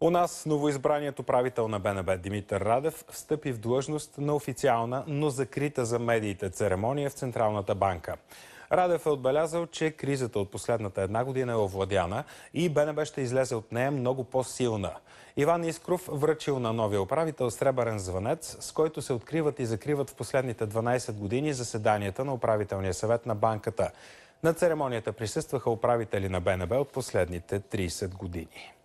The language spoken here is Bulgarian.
У нас новоизбраният управител на БНБ Димитър Радев встъпи в длъжност на официална, но закрита за медиите церемония в Централната банка. Радев е отбелязал, че кризата от последната една година е овладяна и БНБ ще излезе от нея много по-силна. Иван Искров връчил на новия управител сребърен звънец, с който се откриват и закриват в последните 12 години заседанията на управителния съвет на банката. На церемонията присъстваха управители на БНБ от последните 30 години.